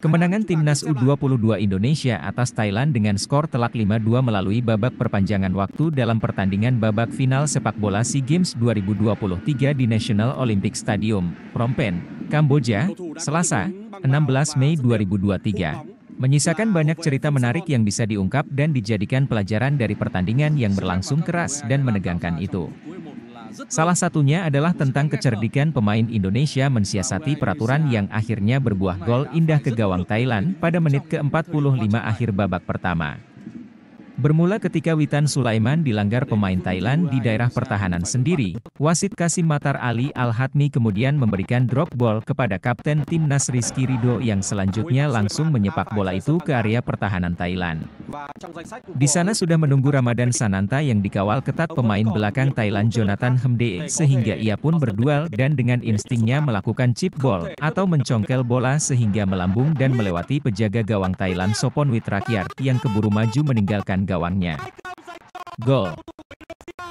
Kemenangan timnas U22 Indonesia atas Thailand dengan skor telak 5-2 melalui babak perpanjangan waktu dalam pertandingan babak final sepak bola SEA Games 2023 di National Olympic Stadium, Phnom Penh, Kamboja, Selasa, 16 Mei 2023. Menyisakan banyak cerita menarik yang bisa diungkap dan dijadikan pelajaran dari pertandingan yang berlangsung keras dan menegangkan itu. Salah satunya adalah tentang kecerdikan pemain Indonesia mensiasati peraturan yang akhirnya berbuah gol indah ke gawang Thailand pada menit ke-45 akhir babak pertama. Bermula ketika Witan Sulaiman dilanggar pemain Thailand di daerah pertahanan sendiri, wasit Kasim Matar Ali Al-Hatmi kemudian memberikan drop ball kepada kapten timnas Rizky Rido yang selanjutnya langsung menyepak bola itu ke area pertahanan Thailand. Di sana sudah menunggu Ramadan Sananta yang dikawal ketat pemain belakang Thailand Jonathan Hemde sehingga ia pun berduel dan dengan instingnya melakukan chip ball atau mencongkel bola sehingga melambung dan melewati pejaga gawang Thailand Sopon Witrakyar yang keburu maju meninggalkan gawangnya. Gol.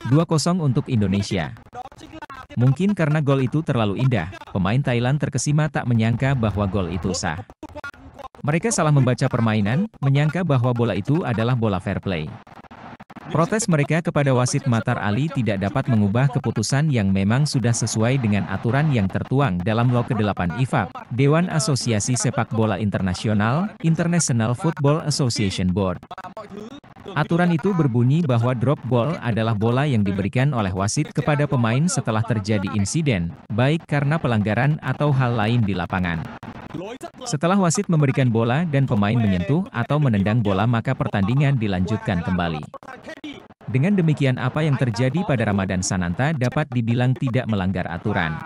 2-0 untuk Indonesia. Mungkin karena gol itu terlalu indah, pemain Thailand terkesima tak menyangka bahwa gol itu sah. Mereka salah membaca permainan, menyangka bahwa bola itu adalah bola fair play. Protes mereka kepada wasit Matar Ali tidak dapat mengubah keputusan yang memang sudah sesuai dengan aturan yang tertuang dalam Law ke-8 IFAB, Dewan Asosiasi Sepak Bola Internasional, International Football Association Board. Aturan itu berbunyi bahwa drop ball adalah bola yang diberikan oleh wasit kepada pemain setelah terjadi insiden, baik karena pelanggaran atau hal lain di lapangan. Setelah wasit memberikan bola dan pemain menyentuh atau menendang bola maka pertandingan dilanjutkan kembali. Dengan demikian apa yang terjadi pada Ramadan Sananta dapat dibilang tidak melanggar aturan.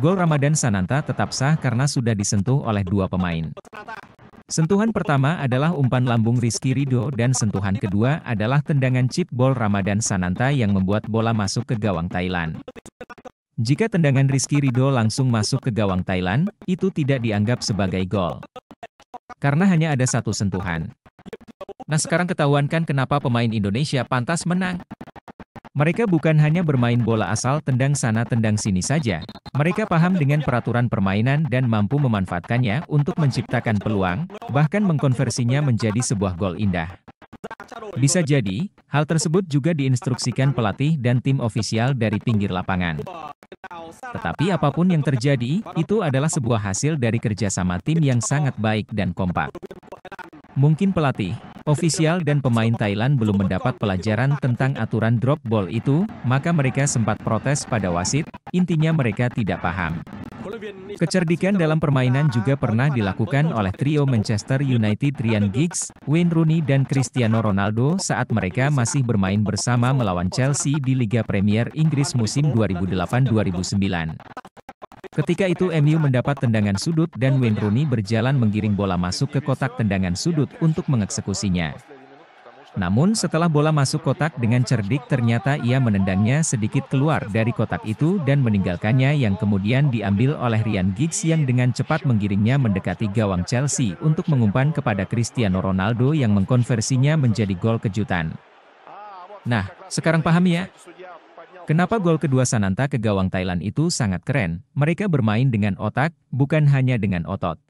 Gol Ramadan Sananta tetap sah karena sudah disentuh oleh dua pemain. Sentuhan pertama adalah umpan lambung Rizky Rido dan sentuhan kedua adalah tendangan chip ball Ramadan Sananta yang membuat bola masuk ke gawang Thailand. Jika tendangan Rizky Rido langsung masuk ke gawang Thailand, itu tidak dianggap sebagai gol. Karena hanya ada satu sentuhan. Nah sekarang ketahuan kan kenapa pemain Indonesia pantas menang. Mereka bukan hanya bermain bola asal tendang sana tendang sini saja, mereka paham dengan peraturan permainan dan mampu memanfaatkannya untuk menciptakan peluang, bahkan mengkonversinya menjadi sebuah gol indah. Bisa jadi, hal tersebut juga diinstruksikan pelatih dan tim ofisial dari pinggir lapangan. Tetapi apapun yang terjadi, itu adalah sebuah hasil dari kerjasama tim yang sangat baik dan kompak. Mungkin pelatih, Ofisial dan pemain Thailand belum mendapat pelajaran tentang aturan drop ball itu, maka mereka sempat protes pada wasit, intinya mereka tidak paham. Kecerdikan dalam permainan juga pernah dilakukan oleh trio Manchester United Ryan Giggs, Wayne Rooney dan Cristiano Ronaldo saat mereka masih bermain bersama melawan Chelsea di Liga Premier Inggris musim 2008-2009. Ketika itu MU mendapat tendangan sudut dan Wayne Rooney berjalan menggiring bola masuk ke kotak tendangan sudut untuk mengeksekusinya. Namun setelah bola masuk kotak dengan cerdik ternyata ia menendangnya sedikit keluar dari kotak itu dan meninggalkannya yang kemudian diambil oleh Ryan Giggs yang dengan cepat menggiringnya mendekati gawang Chelsea untuk mengumpan kepada Cristiano Ronaldo yang mengkonversinya menjadi gol kejutan. Nah, sekarang paham ya? Kenapa gol kedua Sananta ke gawang Thailand itu sangat keren, mereka bermain dengan otak, bukan hanya dengan otot.